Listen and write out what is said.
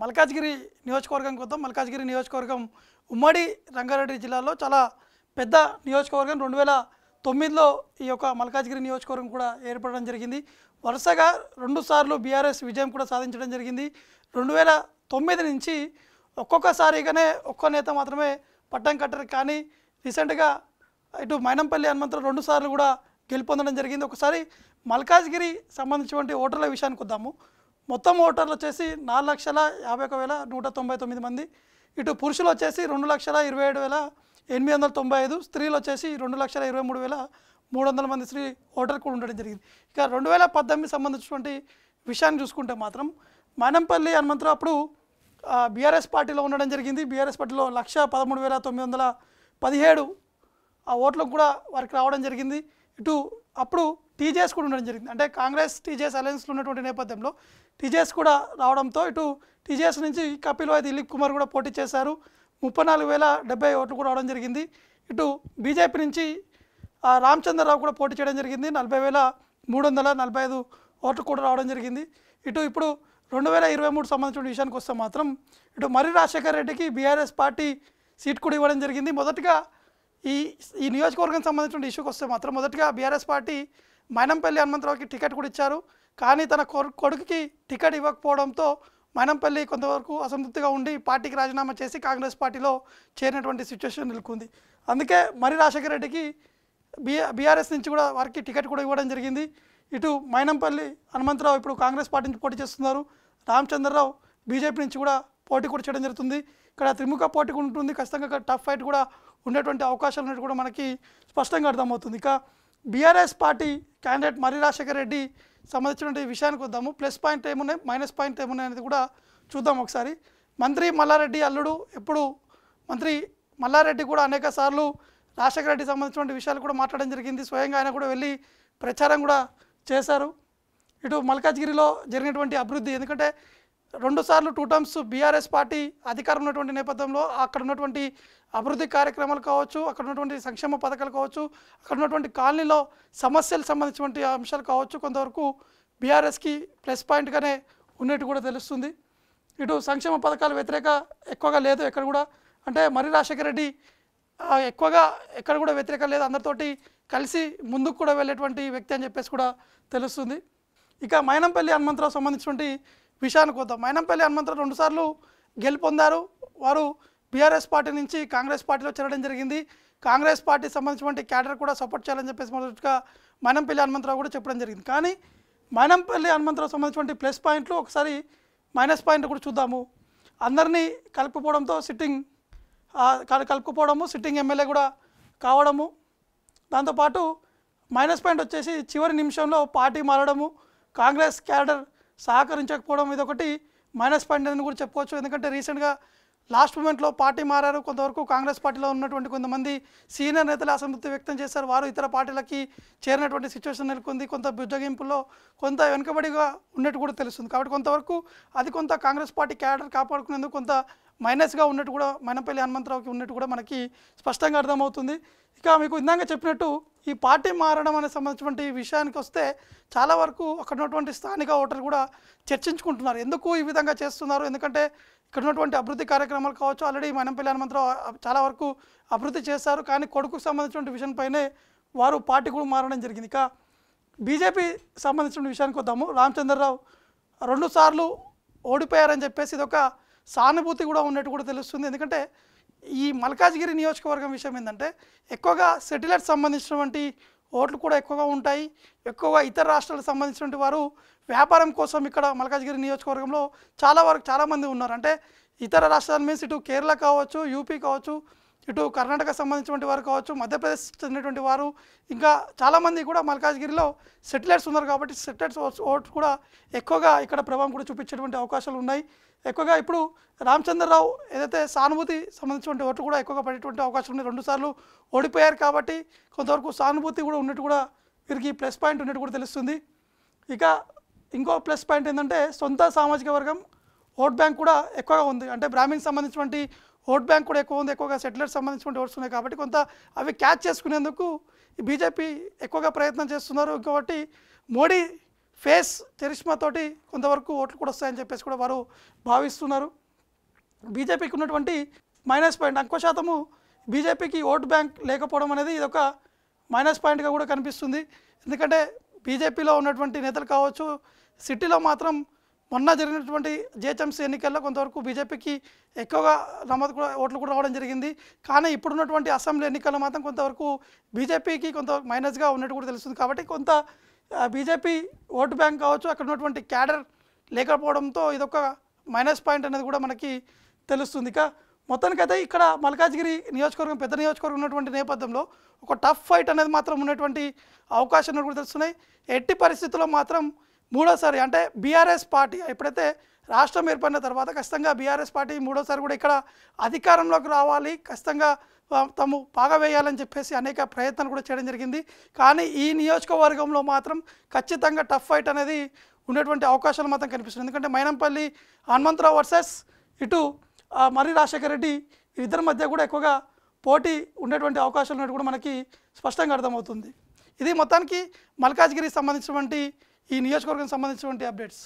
మల్కాజ్గిరి నియోజకవర్గం కొద్దాం మల్కాజ్గిరి నియోజకవర్గం ఉమ్మడి రంగారెడ్డి జిల్లాలో చాలా పెద్ద నియోజకవర్గం రెండు వేల తొమ్మిదిలో ఈ యొక్క మల్కాజ్గిరి నియోజకవర్గం కూడా ఏర్పడడం జరిగింది వరుసగా రెండుసార్లు బీఆర్ఎస్ విజయం కూడా సాధించడం జరిగింది రెండు వేల తొమ్మిది నుంచి ఒక్కొక్కసారిగానే ఒక్క నేత మాత్రమే పట్టం కట్టరు కానీ రీసెంట్గా ఇటు మైనంపల్లి హనుమంతరావు రెండుసార్లు కూడా గెలుపొందడం జరిగింది ఒకసారి మల్కాజ్గిరి సంబంధించినటువంటి ఓటర్ల విషయానికి వద్దాము మొత్తం ఓటర్లు వచ్చేసి నాలుగు లక్షల యాభై ఒక వేల నూట తొంభై తొమ్మిది మంది ఇటు పురుషులు వచ్చేసి రెండు లక్షల ఇరవై ఏడు వేల ఎనిమిది వందల తొంభై ఐదు స్త్రీలు వచ్చేసి రెండు లక్షల ఇరవై మూడు వేల మూడు వందల మంది స్త్రీ ఓటర్లు కూడా ఉండడం జరిగింది ఇక రెండు వేల పద్దెనిమిది సంబంధించినటువంటి విషయాన్ని చూసుకుంటే మాత్రం మనంపల్లి హనుమంతరావు అప్పుడు బీఆర్ఎస్ పార్టీలో ఉండడం జరిగింది బీఆర్ఎస్ పార్టీలో లక్ష పదమూడు వేల తొమ్మిది వందల పదిహేడు ఆ ఓట్లకు కూడా వారికి రావడం జరిగింది ఇటు అప్పుడు టీజేఎస్ కూడా ఉండడం జరిగింది అంటే కాంగ్రెస్ టీజేఎస్ అలయన్స్లో ఉన్నటువంటి నేపథ్యంలో టీజేఎస్ కూడా రావడంతో ఇటు టీజేఎస్ నుంచి కపిల్ వాయి దిలీప్ కుమార్ కూడా పోటీ చేశారు ముప్పై నాలుగు వేల డెబ్బై ఓట్లు కూడా రావడం జరిగింది ఇటు బీజేపీ నుంచి రామచంద్రరావు కూడా పోటీ చేయడం జరిగింది నలభై వేల మూడు వందల నలభై ఐదు ఓట్లు కూడా రావడం జరిగింది ఇటు ఇప్పుడు రెండు వేల ఇరవై మూడు సంబంధించిన విషయానికి వస్తే మాత్రం ఇటు మర్రి రాజశేఖర్ రెడ్డికి బీఆర్ఎస్ పార్టీ సీట్ కూడా ఇవ్వడం జరిగింది మొదటగా ఈ ఈ నియోజకవర్గం సంబంధించిన ఇష్యూకి వస్తే మాత్రం మొదటగా బీఆర్ఎస్ పార్టీ మైనంపల్లి హనుమంతరావుకి టికెట్ కూడా ఇచ్చారు కానీ తన కొడుకుకి టికెట్ ఇవ్వకపోవడంతో మైనంపల్లి కొంతవరకు అసంతృప్తిగా ఉండి పార్టీకి రాజీనామా చేసి కాంగ్రెస్ పార్టీలో చేరినటువంటి సిచ్యువేషన్ నెలకొంది అందుకే మరి రాజశేఖర రెడ్డికి బీఆర్ఎస్ నుంచి కూడా వారికి టికెట్ కూడా ఇవ్వడం జరిగింది ఇటు మైనంపల్లి హనుమంతరావు ఇప్పుడు కాంగ్రెస్ పార్టీ నుంచి పోటీ చేస్తున్నారు రామచంద్రరావు బీజేపీ నుంచి కూడా పోటీ కూడా చేయడం జరుగుతుంది ఇక్కడ త్రిముఖ పోటీ కూడా ఉంటుంది ఖచ్చితంగా టఫ్ ఫైట్ కూడా ఉండేటువంటి అవకాశాలు ఉన్నట్టు కూడా మనకి స్పష్టంగా అర్థమవుతుంది ఇక BRS party candidate Marri Rajasekhara Reddy సంబంధించినటువంటి విషయానికి వద్దాము ప్లస్ పాయింట్ ఏమున్నాయి మైనస్ పాయింట్ ఏమున్నాయి అనేది కూడా చూద్దాం ఒకసారి మంత్రి మల్లారెడ్డి అల్లుడు ఎప్పుడు మంత్రి మల్లారెడ్డి కూడా అనేక సార్లు రాజశేఖర రెడ్డి సంబంధించినటువంటి విషయాలు కూడా మాట్లాడడం జరిగింది స్వయంగా ఆయన కూడా వెళ్ళి ప్రచారం కూడా చేశారు ఇటు మల్కాజ్గిరిలో జరిగినటువంటి అభివృద్ధి ఎందుకంటే రెండుసార్లు టూ టర్మ్స్ బీఆర్ఎస్ పార్టీ అధికారం ఉన్నటువంటి నేపథ్యంలో అక్కడ ఉన్నటువంటి అభివృద్ధి కార్యక్రమాలు కావచ్చు అక్కడ ఉన్నటువంటి సంక్షేమ పథకాలు కావచ్చు అక్కడ ఉన్నటువంటి కాలనీలో సమస్యలు సంబంధించినటువంటి అంశాలు కావచ్చు కొంతవరకు బీఆర్ఎస్కి ప్లస్ పాయింట్గానే ఉన్నట్టు కూడా తెలుస్తుంది ఇటు సంక్షేమ పథకాలు వ్యతిరేక ఎక్కువగా లేదు ఎక్కడ కూడా అంటే మరి రాజశేఖర రెడ్డి ఎక్కువగా ఎక్కడ కూడా వ్యతిరేకం లేదు అందరితోటి కలిసి ముందుకు కూడా వెళ్ళేటువంటి వ్యక్తి అని చెప్పేసి కూడా తెలుస్తుంది ఇక మైనంపల్లి హనుమంతరావు సంబంధించినటువంటి విషయానికి వద్దాం మైనంపల్లి హనుమంతరావు రెండుసార్లు గెలుపొందారు వారు బీఆర్ఎస్ పార్టీ నుంచి కాంగ్రెస్ పార్టీలో చేరడం జరిగింది కాంగ్రెస్ పార్టీ సంబంధించినటువంటి క్యాడర్ కూడా సపోర్ట్ చేయాలని చెప్పేసి మొదటిగా మైనంపల్లి హనుమంతరావు కూడా చెప్పడం జరిగింది కానీ మైనంపల్లి హనుమంతరావు సంబంధించినటువంటి ప్లస్ పాయింట్లు ఒకసారి మైనస్ పాయింట్ కూడా చూద్దాము అందరినీ కలుపుకోవడంతో సిట్టింగ్ కలుపుకోవడము సిట్టింగ్ ఎమ్మెల్యే కూడా కావడము దాంతోపాటు మైనస్ పాయింట్ వచ్చేసి చివరి నిమిషంలో పార్టీ మారడము కాంగ్రెస్ క్యాడర్ సహకరించకపోవడం ఇది ఒకటి మైనస్ పాయింట్ అని కూడా చెప్పుకోవచ్చు ఎందుకంటే రీసెంట్గా లాస్ట్ మూమెంట్లో పార్టీ మారారు కొంతవరకు కాంగ్రెస్ పార్టీలో ఉన్నటువంటి కొంతమంది సీనియర్ నేతలు అసంతృప్తి వ్యక్తం చేశారు వారు ఇతర పార్టీలకి చేరినటువంటి సిచ్యువేషన్ నెలకొంది కొంత బుజ్జగింపుల్లో కొంత వెనుకబడిగా ఉన్నట్టు కూడా తెలుస్తుంది కాబట్టి కొంతవరకు అది కొంత కాంగ్రెస్ పార్టీ క్యాడర్ కాపాడుకునేందుకు కొంత మైనస్గా ఉన్నట్టు కూడా మైనపల్లి హనుమంతరావుకి ఉన్నట్టు కూడా మనకి స్పష్టంగా అర్థమవుతుంది ఇక మీకు ఇందాక చెప్పినట్టు ఈ పార్టీ మారడం అనే సంబంధించినటువంటి విషయానికి వస్తే చాలా వరకు అక్కడ ఉన్నటువంటి స్థానిక ఓటర్లు కూడా చర్చించుకుంటున్నారు ఎందుకు ఈ విధంగా చేస్తున్నారు ఎందుకంటే ఇక్కడ ఉన్నటువంటి అభివృద్ధి కార్యక్రమాలు కావచ్చు ఆల్రెడీ మనంపల్లి హనుమంతరావు చాలా వరకు అభివృద్ధి చేశారు కానీ కొడుకుకు సంబంధించిన విషయంపైనే వారు పార్టీ కూడా మారడం జరిగింది ఇక బీజేపీ సంబంధించిన విషయానికి వద్దాము రామచంద్రరావు రెండుసార్లు ఓడిపోయారని చెప్పేసి ఇది ఒక సానుభూతి కూడా ఉన్నట్టు కూడా తెలుస్తుంది ఎందుకంటే ఈ మల్కాజ్గిరి నియోజకవర్గం విషయం ఏంటంటే ఎక్కువగా సెటిలైట్ సంబంధించినటువంటి ఓట్లు కూడా ఎక్కువగా ఉంటాయి ఎక్కువగా ఇతర రాష్ట్రాలకు సంబంధించినటువంటి వారు వ్యాపారం కోసం ఇక్కడ మల్కాజ్గిరి నియోజకవర్గంలో చాలా వరకు చాలామంది ఉన్నారు అంటే ఇతర రాష్ట్రాల మీన్స్ ఇటు కేరళ కావచ్చు యూపీ కావచ్చు ఇటు కర్ణాటక సంబంధించినటువంటి వారు కావచ్చు మధ్యప్రదేశ్ చెందినటువంటి వారు ఇంకా చాలామంది కూడా మల్కాజ్గిరిలో సెటిలైట్స్ ఉన్నారు కాబట్టి సెటిలైట్స్ ఓట్స్ కూడా ఎక్కువగా ఇక్కడ ప్రభావం కూడా చూపించేటువంటి అవకాశాలు ఉన్నాయి ఎక్కువగా ఇప్పుడు రామచంద్రరావు ఏదైతే సానుభూతి సంబంధించినటువంటి ఓట్లు కూడా ఎక్కువగా పడేటువంటి అవకాశం ఉన్నాయి రెండుసార్లు ఓడిపోయారు కాబట్టి కొంతవరకు సానుభూతి కూడా ఉన్నట్టు కూడా వీరికి ప్లస్ పాయింట్ ఉన్నట్టు కూడా తెలుస్తుంది ఇక ఇంకో ప్లస్ పాయింట్ ఏంటంటే సొంత సామాజిక వర్గం ఓట్ బ్యాంక్ కూడా ఎక్కువగా ఉంది అంటే బ్రాహ్మీణ్ సంబంధించినటువంటి ఓట్ బ్యాంక్ కూడా ఎక్కువ ఉంది ఎక్కువగా సెటిలర్స్ సంబంధించినటువంటి ఓట్స్ ఉన్నాయి కాబట్టి కొంత అవి క్యాచ్ చేసుకునేందుకు బీజేపీ ఎక్కువగా ప్రయత్నం చేస్తున్నారు కాబట్టి మోడీ ఫేస్ తెరిష్మాతోటి కొంతవరకు ఓట్లు కూడా వస్తాయని చెప్పేసి కూడా వారు భావిస్తున్నారు బీజేపీకి ఉన్నటువంటి మైనస్ పాయింట్ ఎక్కువ శాతము బీజేపీకి ఓట్ బ్యాంక్ లేకపోవడం అనేది ఇది ఒక మైనస్ పాయింట్గా కూడా కనిపిస్తుంది ఎందుకంటే బీజేపీలో ఉన్నటువంటి నేతలు కావచ్చు సిటీలో మాత్రం మొన్న జరిగినటువంటి జిహెచ్ఎంసీ ఎన్నికల్లో కొంతవరకు బీజేపీకి ఎక్కువగా నమోదు కూడా ఓట్లు కూడా రావడం జరిగింది కానీ ఇప్పుడున్నటువంటి అసెంబ్లీ ఎన్నికల్లో మాత్రం కొంతవరకు బీజేపీకి కొంత మైనస్గా ఉన్నట్టు కూడా తెలుస్తుంది కాబట్టి కొంత బీజేపీ ఓటు బ్యాంక్ కావచ్చు అక్కడ ఉన్నటువంటి క్యాడర్ లేకపోవడంతో ఇదొక మైనస్ పాయింట్ అనేది కూడా మనకి తెలుస్తుంది ఇక మొత్తానికైతే ఇక్కడ మల్కాజ్గిరి నియోజకవర్గం పెద్ద నియోజకవర్గం ఉన్నటువంటి నేపథ్యంలో ఒక టఫ్ ఫైట్ అనేది మాత్రం ఉన్నటువంటి అవకాశాలు కూడా తెలుస్తున్నాయి ఎట్టి పరిస్థితుల్లో మాత్రం మూడోసారి అంటే బీఆర్ఎస్ పార్టీ ఎప్పుడైతే రాష్ట్రం ఏర్పడిన తర్వాత ఖచ్చితంగా బీఆర్ఎస్ పార్టీ మూడోసారి కూడా ఇక్కడ అధికారంలోకి రావాలి ఖచ్చితంగా తము పాగవేయాలని చెప్పేసి అనేక ప్రయత్నాలు కూడా చేయడం జరిగింది కానీ ఈ నియోజకవర్గంలో మాత్రం ఖచ్చితంగా టఫ్ ఫైట్ అనేది ఉండేటువంటి అవకాశాలు మాత్రం కనిపిస్తుంది ఎందుకంటే మైనంపల్లి హనుమంతరావు వర్సెస్ ఇటు మర్రి రాజశేఖర రెడ్డి ఇద్దరి మధ్య కూడా ఎక్కువగా పోటీ ఉండేటువంటి అవకాశాలు ఉన్నట్టు కూడా మనకి స్పష్టంగా అర్థమవుతుంది ఇది మొత్తానికి మల్కాజ్గిరికి సంబంధించినటువంటి ఈ నియోజకవర్గం సంబంధించినటువంటి అప్డేట్స్